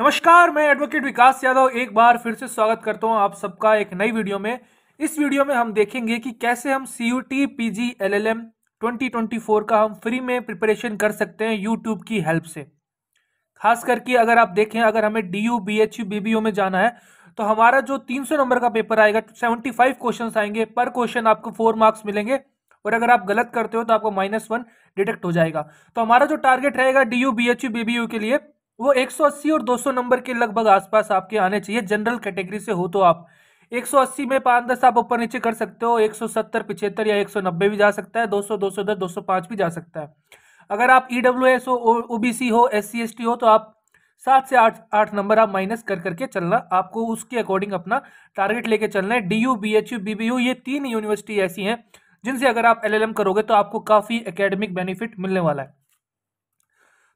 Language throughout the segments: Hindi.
नमस्कार मैं एडवोकेट विकास यादव एक बार फिर से स्वागत करता हूं आप सबका एक नई वीडियो में इस वीडियो में हम देखेंगे कि कैसे हम C U T P G L L M twenty twenty four का हम फ्री में प्रिपरेशन कर सकते हैं यूट्यूब की हेल्प से खास करके अगर आप देखें अगर हमें D U B H U B B O में जाना है तो हमारा जो तीन सौ नंबर का पेपर आएगा सेवेंटी फाइव क्वेश्चन आएंगे पर क्वेश्चन आपको फोर मार्क्स मिलेंगे और अगर आप गलत करते हो तो आपको माइनस वन डिटेक्ट हो जाएगा तो हमारा जो टारगेट रहेगा D U B H U B B U के लिए वो 180 और 200 नंबर के लगभग आसपास आपके आने चाहिए जनरल कैटेगरी से हो तो आप 180 में पाँच दस आप ऊपर नीचे कर सकते हो 170 सत्तर या 190 भी जा सकता है 200 210 205 भी जा सकता है अगर आप ई डब्ल्यू एस हो ओ बी सी हो एस सी एस टी हो तो आप सात से आठ आठ नंबर आप माइनस कर करके चलना आपको उसके अकॉर्डिंग अपना टारगेट लेके चलना है D U B H U B B U ये तीन यूनिवर्सिटी ऐसी हैं जिनसे अगर आप एल एल एम करोगे तो आपको काफ़ी एकेडमिक बेनिफिट मिलने वाला है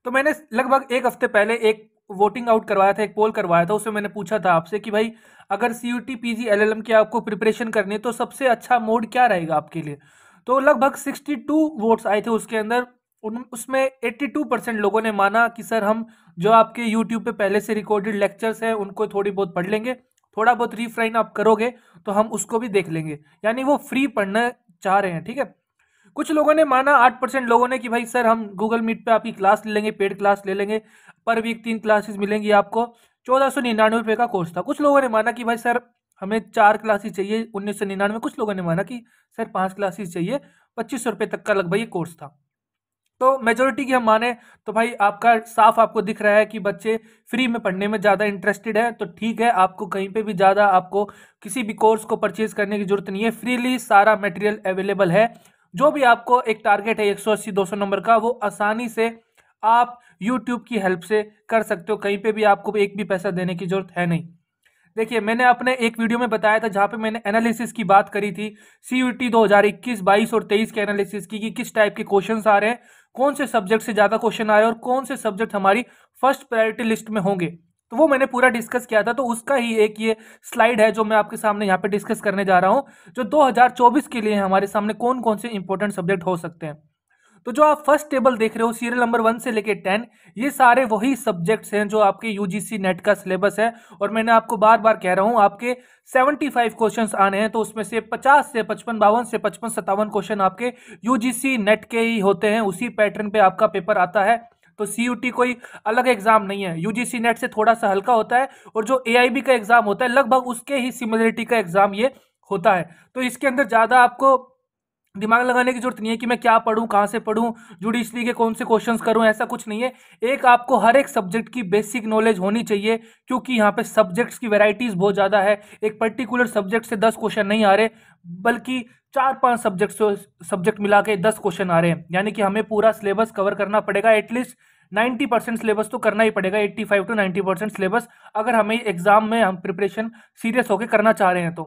तो मैंने लगभग एक हफ्ते पहले एक वोटिंग आउट करवाया था एक पोल करवाया था उसमें मैंने पूछा था आपसे कि भाई अगर C U T P G L L M की आपको प्रिपरेशन करनी है तो सबसे अच्छा मोड क्या रहेगा आपके लिए तो लगभग सिक्सटी टू वोट्स आए थे उसके अंदर उन उसमें टू परसेंट लोगों ने माना कि सर हम जो आपके यूट्यूब पे पहले से रिकॉर्डेड लेक्चर्स हैं उनको थोड़ी बहुत पढ़ लेंगे थोड़ा बहुत रिफ्राइन आप करोगे तो हम उसको भी देख लेंगे यानी वो फ्री पढ़ना चाह रहे हैं ठीक है कुछ लोगों ने माना आठ परसेंट लोगों ने कि भाई सर हम गूगल मीट पे आपकी क्लास ले लेंगे पेड क्लास ले लेंगे पर वीक तीन क्लासेस मिलेंगी आपको चौदह सौ निन्यानवे रुपये का कोर्स था कुछ लोगों ने माना कि भाई सर हमें चार क्लासेस चाहिए उन्नीस सौ निन्यानवे कुछ लोगों ने माना कि सर पाँच क्लासेस चाहिए पच्चीस सौ रुपये तक का लगभग ये कोर्स था तो मेजोरिटी की हम माने तो भाई आपका साफ आपको दिख रहा है कि बच्चे फ्री में पढ़ने में ज़्यादा इंटरेस्टेड है तो ठीक है आपको कहीं पे भी ज़्यादा आपको किसी भी कोर्स को परचेज करने की जरूरत नहीं है फ्रीली सारा मटेरियल अवेलेबल है जो भी आपको एक टारगेट है एक सौ अस्सी दो सौ नंबर का वो आसानी से आप यूट्यूब की हेल्प से कर सकते हो कहीं पे भी आपको एक भी पैसा देने की जरूरत है नहीं देखिए मैंने अपने एक वीडियो में बताया था जहाँ पे मैंने एनालिसिस की बात करी थी सी यू टी दो हज़ार इक्कीस बाईस और तेईस के एनालिसिस की कि किस टाइप के क्वेश्चन आ रहे हैं कौन से सब्जेक्ट से ज़्यादा क्वेश्चन आए और कौन से सब्जेक्ट हमारी फर्स्ट प्रायोरिटी लिस्ट में होंगे तो वो मैंने पूरा डिस्कस किया था तो उसका ही एक ये स्लाइड है जो मैं आपके सामने यहाँ पे डिस्कस करने जा रहा हूँ जो 2024 के लिए हमारे सामने कौन कौन से इंपॉर्टेंट सब्जेक्ट हो सकते हैं तो जो आप फर्स्ट टेबल देख रहे हो सीरियल नंबर वन से लेके टेन ये सारे वही सब्जेक्ट्स हैं जो आपके यूजीसी नेट का सिलेबस है और मैंने आपको बार बार कह रहा हूँ आपके 75 क्वेश्चंस आने हैं तो उसमें से 50 से 55 बावन से पचपन सत्तावन क्वेश्चन आपके यूजीसी नेट के ही होते हैं उसी पैटर्न पे आपका पेपर आता है तो सी कोई अलग एग्जाम नहीं है यूजीसी नेट से थोड़ा सा हल्का होता है और जो ए का एग्जाम होता है लगभग उसके ही सिमिलरिटी का एग्जाम ये होता है तो इसके अंदर ज़्यादा आपको दिमाग लगाने की जरूरत नहीं है कि मैं क्या पढ़ूं कहाँ से पढ़ूं जुडिशरी के कौन से क्वेश्चंस करूं ऐसा कुछ नहीं है एक आपको हर एक सब्जेक्ट की बेसिक नॉलेज होनी चाहिए क्योंकि यहाँ पे सब्जेक्ट्स की वैरायटीज़ बहुत ज़्यादा है एक पर्टिकुलर सब्जेक्ट से दस क्वेश्चन नहीं आ रहे बल्कि चार पांच सब्जेक्ट सब्जेक्ट मिला के दस क्वेश्चन आ रहे हैं यानी कि हमें पूरा सिलेबस कवर करना पड़ेगा एटलीस्ट नाइन्टी परसेंट सिलेबस तो करना ही पड़ेगा eighty five to ninety percent syllabus अगर हमें एग्जाम में हम प्रिपरेशन सीरियस होकर करना चाह रहे हैं तो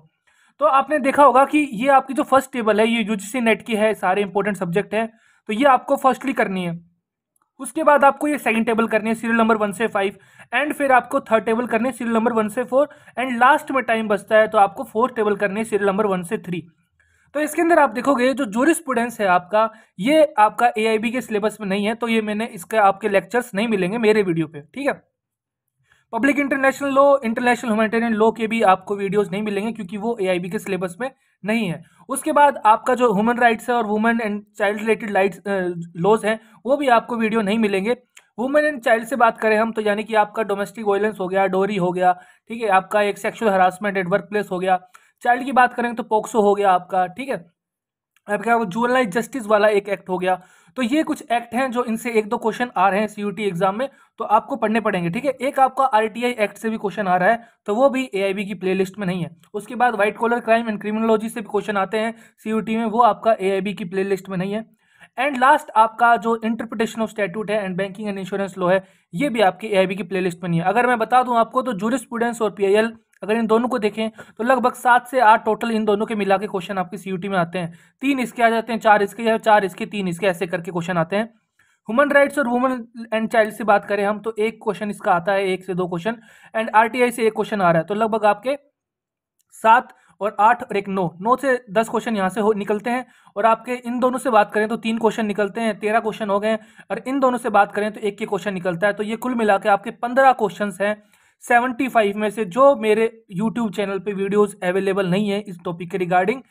तो आपने देखा होगा कि ये आपकी जो फर्स्ट टेबल है ये यूजीसी नेट की है सारे इंपॉर्टेंट सब्जेक्ट है तो ये आपको फर्स्टली करनी है उसके बाद आपको ये सेकंड टेबल करनी है सीरियल नंबर वन से फाइव एंड फिर आपको थर्ड टेबल करनी है सीरियल नंबर वन से फोर एंड लास्ट में टाइम बचता है तो आपको फोर्थ टेबल करनी है सीरियल नंबर वन से थ्री तो इसके अंदर आप देखोगे जो जूरी स्टूडेंट्स है आपका ये आपका ए के सिलेबस में नहीं है तो ये मैंने इसके आपके लेक्चर्स नहीं मिलेंगे मेरे वीडियो पे ठीक है public international law international humanitarian law के भी आपको वीडियोस नहीं मिलेंगे क्योंकि वो ए के सिलेबस में नहीं है उसके बाद आपका जो ह्यूमन राइट्स है और women and child related light laws हैं वो भी आपको वीडियो नहीं मिलेंगे वुमेन एंड चाइल्ड से बात करें हम तो यानी कि आपका डोमेस्टिक वायलेंस हो गया डोरी हो गया ठीक है आपका एक sexual harassment at work place हो गया चाइल्ड की बात करें तो पोक्सो हो गया आपका ठीक है आपका जुवेलाइज जस्टिस वाला एक एक्ट हो गया तो ये कुछ एक्ट हैं जो इनसे एक दो क्वेश्चन आ रहे हैं सीयूटी एग्जाम में तो आपको पढ़ने पड़ेंगे ठीक है एक आपका आरटीआई एक्ट से भी क्वेश्चन आ रहा है तो वो भी एआईबी की प्लेलिस्ट में नहीं है उसके बाद white collar crime and criminology से भी क्वेश्चन आते हैं सीयूटी में वो आपका एआईबी की प्ले में नहीं है एंड लास्ट आपका जो इंटरप्रिटेशन ऑफ स्टेट्यूट है and banking and insurance law है ये भी आपके एआईबी की प्ले में नहीं है अगर मैं बता दूं आपको तो जूरिस्प्रूडेंस और पी अगर इन दोनों को देखें तो लगभग सात से आठ टोटल इन दोनों के मिला के क्वेश्चन आपके सी में आते हैं तीन इसके आ जाते हैं चार इसके या चार इसके तीन इसके ऐसे करके क्वेश्चन आते हैं ह्यूमन राइट्स और वुमन एंड चाइल्ड से बात करें हम तो एक क्वेश्चन इसका आता है एक से दो क्वेश्चन एंड आर से एक क्वेश्चन आ रहा है तो लगभग आपके सात और आठ और एक नौ नौ से दस क्वेश्चन यहाँ से हो निकलते हैं और आपके इन दोनों से बात करें तो तीन क्वेश्चन निकलते हैं तेरह क्वेश्चन हो गए और इन दोनों से बात करें तो एक के क्वेश्चन निकलता है तो ये कुल मिला के आपके पंद्रह क्वेश्चन हैं 75 में से जो मेरे यूट्यूब चैनल पे वीडियोस अवेलेबल नहीं है इस टॉपिक के रिगार्डिंग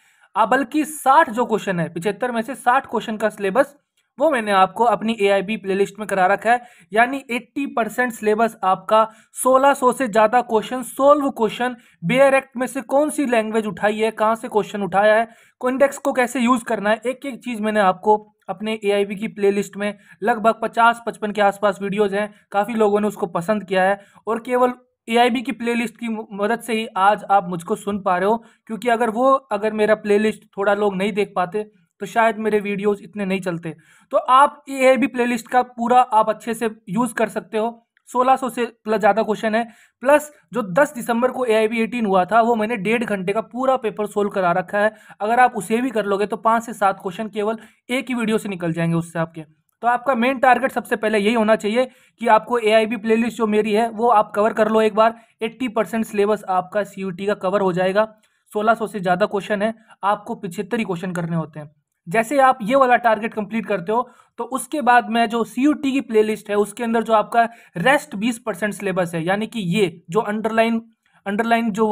बल्कि 60 जो क्वेश्चन है पिछहत्तर में से 60 क्वेश्चन का सिलेबस वो मैंने आपको अपनी A I B playlist में करा रखा है यानी 80 परसेंट सिलेबस आपका 1600 से ज़्यादा question solve question bare act में से कौन सी लैंग्वेज उठाई है कहाँ से क्वेश्चन उठाया है इंडेक्स को कैसे यूज़ करना है एक एक चीज़ मैंने आपको अपने ए की प्लेलिस्ट में लगभग 50-55 के आसपास वीडियोज़ हैं काफ़ी लोगों ने उसको पसंद किया है और केवल ए की प्लेलिस्ट की मदद से ही आज आप मुझको सुन पा रहे हो क्योंकि अगर वो अगर मेरा प्लेलिस्ट थोड़ा लोग नहीं देख पाते तो शायद मेरे वीडियोज़ इतने नहीं चलते तो आप ए बी प्ले लिस्ट का पूरा आप अच्छे से यूज़ कर सकते हो 1600 से प्लस ज़्यादा क्वेश्चन है प्लस जो 10 दिसंबर को ए आई बी एटीन हुआ था वो मैंने डेढ़ घंटे का पूरा पेपर सोल्व करा रखा है अगर आप उसे भी कर लोगे तो पाँच से सात क्वेश्चन केवल एक ही वीडियो से निकल जाएंगे उससे आपके तो आपका मेन टारगेट सबसे पहले यही होना चाहिए कि आपको ए आई बी लिस्ट जो मेरी है वो आप कवर कर लो एक बार एट्टी परसेंट सिलेबस आपका सी यू टी का कवर हो जाएगा सौ से ज़्यादा क्वेश्चन है आपको पिछहत्तर ही क्वेश्चन करने होते हैं जैसे आप ये वाला टारगेट कंप्लीट करते हो तो उसके बाद में जो सी यू टी की लिस्ट है उसके अंदर जो आपका रेस्ट बीस परसेंट सिलेबस है यानी कि ये जो अंडरलाइन अंडरलाइन जो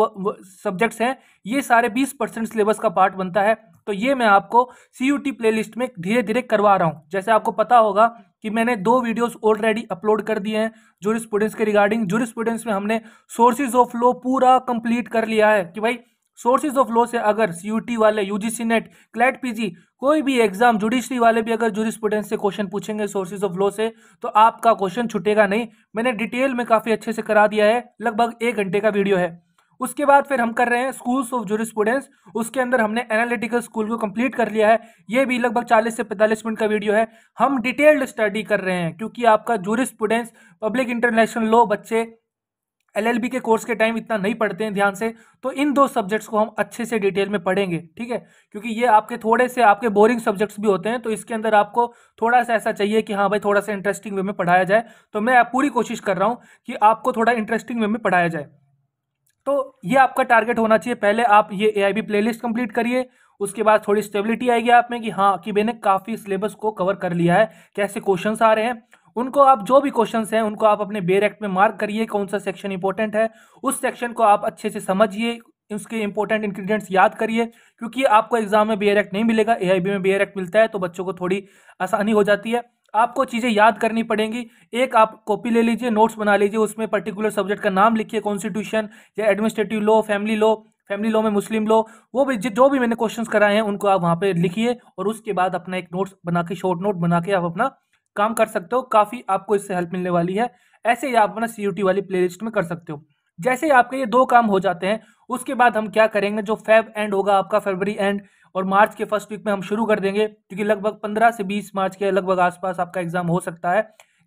सब्जेक्ट्स हैं ये सारे बीस परसेंट सिलेबस का पार्ट बनता है तो ये मैं आपको C U T playlist में धीरे धीरे करवा रहा हूँ जैसे आपको पता होगा कि मैंने दो वीडियोस ऑलरेडी अपलोड कर दिए हैं जूरिस्पूडेंट्स के रिगार्डिंग जूरिस्पूडेंट्स में हमने सोर्सेज ऑफ लॉ पूरा कंप्लीट कर लिया है कि भाई सोर्सेज ऑफ लॉ से अगर सी वाले यूजीसी नेट क्लैट पीजी कोई भी एग्जाम जुडिशरी वाले भी अगर जुडिस्पूडेंस से क्वेश्चन पूछेंगे सोर्सेज ऑफ लॉ से तो आपका क्वेश्चन छुटेगा नहीं मैंने डिटेल में काफ़ी अच्छे से करा दिया है लगभग एक घंटे का वीडियो है उसके बाद फिर हम कर रहे हैं स्कूल्स ऑफ स्टूडेंट्स उसके अंदर हमने एनालिटिकल स्कूल को कंप्लीट कर लिया है ये भी लगभग 40 से 45 मिनट का वीडियो है हम डिटेल्ड स्टडी कर रहे हैं क्योंकि आपका स्टूडेंट्स पब्लिक इंटरनेशनल लॉ बच्चे एलएलबी के कोर्स के टाइम इतना नहीं पढ़ते हैं ध्यान से तो इन दो सब्जेक्ट्स को हम अच्छे से डिटेल में पढ़ेंगे ठीक है क्योंकि ये आपके थोड़े से आपके बोरिंग सब्जेक्ट्स भी होते हैं तो इसके अंदर आपको थोड़ा सा ऐसा चाहिए कि हाँ भाई थोड़ा सा इंटरेस्टिंग वे में पढ़ाया जाए तो मैं पूरी कोशिश कर रहा हूँ कि आपको थोड़ा इंटरेस्टिंग वे में पढ़ाया जाए तो ये आपका टारगेट होना चाहिए पहले आप ये A I B playlist complete करिए उसके बाद थोड़ी स्टेबिलिटी आएगी आप में कि हाँ कि मैंने काफ़ी सिलेबस को कवर कर लिया है कैसे क्वेश्चन आ रहे हैं उनको आप जो भी क्वेश्चन हैं उनको आप अपने बेर एक्ट में मार्क करिए कौन सा सेक्शन इंपॉर्टेंट है उस सेक्शन को आप अच्छे से समझिए उसके इंपॉर्टेंट इंग्रीडियंट्स याद करिए क्योंकि आपको एग्जाम में बेयर एक्ट नहीं मिलेगा एआईबी में बेयर एक्ट मिलता है तो बच्चों को थोड़ी आसानी हो जाती है आपको चीज़ें याद करनी पड़ेंगी एक आप कॉपी ले लीजिए नोट्स बना लीजिए उसमें पर्टिकुलर सब्जेक्ट का नाम लिखिए कॉन्स्टिट्यूशन या administrative law family law family law में मुस्लिम लॉ वो भी जो भी मैंने क्वेश्चंस कराए हैं उनको आप वहाँ पे लिखिए और उसके बाद अपना एक नोट्स बना के शॉर्ट नोट बना के आप अपना काम कर सकते हो काफ़ी आपको इससे हेल्प मिलने वाली है ऐसे ही आप अपना सी वाली प्लेलिस्ट में कर सकते हो जैसे ही आपके ये दो काम हो जाते हैं उसके बाद हम क्या करेंगे जो फेब एंड होगा आपका फेबरी एंड और मार्च के फर्स्ट वीक में हम शुरू कर देंगे क्योंकि लगभग पंद्रह से बीस मार्च के लगभग आसपास आपका एग्जाम हो सकता है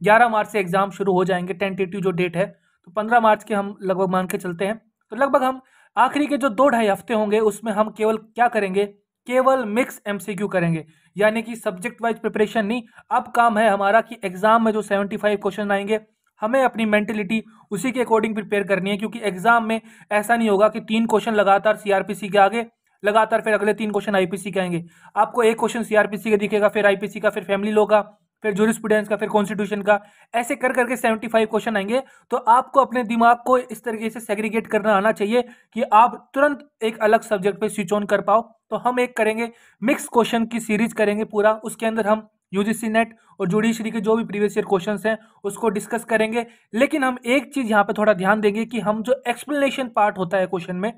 ग्यारह मार्च से एग्जाम शुरू हो जाएंगे टेंटेटिव जो डेट है तो पंद्रह मार्च के हम लगभग मान के चलते हैं तो लगभग हम आखिरी के जो दो ढाई हफ्ते होंगे उसमें हम केवल क्या करेंगे केवल मिक्स एमसीक्यू करेंगे यानी कि सब्जेक्ट वाइज प्रिपरेशन नहीं अब काम है हमारा कि एग्जाम में जो सेवेंटी फाइव क्वेश्चन आएंगे हमें अपनी मेंटेलिटी उसी के अकॉर्डिंग प्रिपेयर करनी है क्योंकि एग्जाम में ऐसा नहीं होगा कि तीन क्वेश्चन लगातार सीआरपीसी के आगे लगातार फिर अगले तीन क्वेश्चन आईपीसी के आएंगे आपको एक क्वेश्चन सीआरपीसी का दिखेगा फिर आईपीसी का फिर फैमिली लॉ का फिर जूरिस्प्रूडेंस का फिर कॉन्स्टिट्यूशन का ऐसे कर करके सेवेंटी फाइव क्वेश्चन आएंगे तो आपको अपने दिमाग को इस तरीके से सेग्रीगेट करना आना चाहिए कि आप तुरंत एक अलग सब्जेक्ट पे स्विच ऑन कर पाओ तो हम एक करेंगे मिक्स क्वेश्चन की सीरीज करेंगे पूरा उसके अंदर हम यूजीसी नेट और जुडिशरी के जो भी प्रीवियस ईयर क्वेश्चन हैं उसको डिस्कस करेंगे लेकिन हम एक चीज़ यहाँ पे थोड़ा ध्यान देंगे कि हम जो एक्सप्लेनेशन पार्ट होता है क्वेश्चन में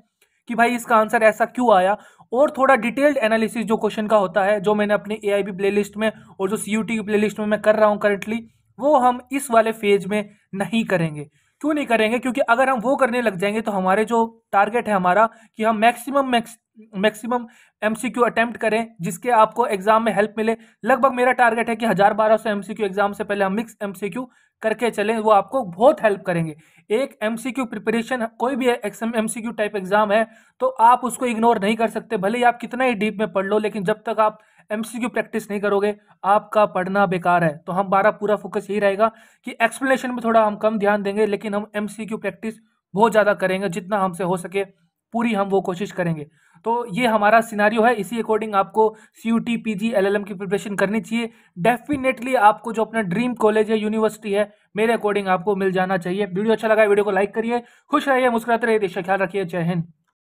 कि भाई इसका आंसर ऐसा क्यों आया और थोड़ा डिटेल्ड एनालिसिस जो क्वेश्चन का होता है जो मैंने अपने ए आई बी में और जो सी यू की प्ले में मैं कर रहा हूँ करंटली वो हम इस वाले फेज में नहीं करेंगे क्यों नहीं करेंगे क्योंकि अगर हम वो करने लग जाएंगे तो हमारे जो टारगेट है हमारा कि हम maximum max maximum MCQ attempt करें जिसके आपको एग्जाम में हेल्प मिले लगभग मेरा टारगेट है कि हज़ार बारह सौ एमसीक्यू एग्जाम से पहले हम मिक्स एमसीक्यू करके चलें वो आपको बहुत हेल्प करेंगे एक एमसीक्यू प्रिपरेशन कोई भी एमसीक्यू टाइप एग्जाम है तो आप उसको इग्नोर नहीं कर सकते भले ही आप कितना ही डीप में पढ़ लो लेकिन जब तक आप एमसीक्यू प्रैक्टिस नहीं करोगे आपका पढ़ना बेकार है तो हम हमारा पूरा फोकस यही रहेगा कि एक्सप्लेनेशन में थोड़ा हम कम ध्यान देंगे लेकिन हम एमसीक्यू प्रैक्टिस बहुत ज़्यादा करेंगे जितना हमसे हो सके पूरी हम वो कोशिश करेंगे तो ये हमारा सिनारियो है इसी अकॉर्डिंग आपको C U T P G L L M की प्रिपरेशन करनी चाहिए डेफिनेटली आपको जो अपना ड्रीम कॉलेज है यूनिवर्सिटी है मेरे अकॉर्डिंग आपको मिल जाना चाहिए वीडियो अच्छा लगा वीडियो को लाइक करिए खुश रहिए मुस्कुराते रहिए देश का ख्याल रखिए जय हिंद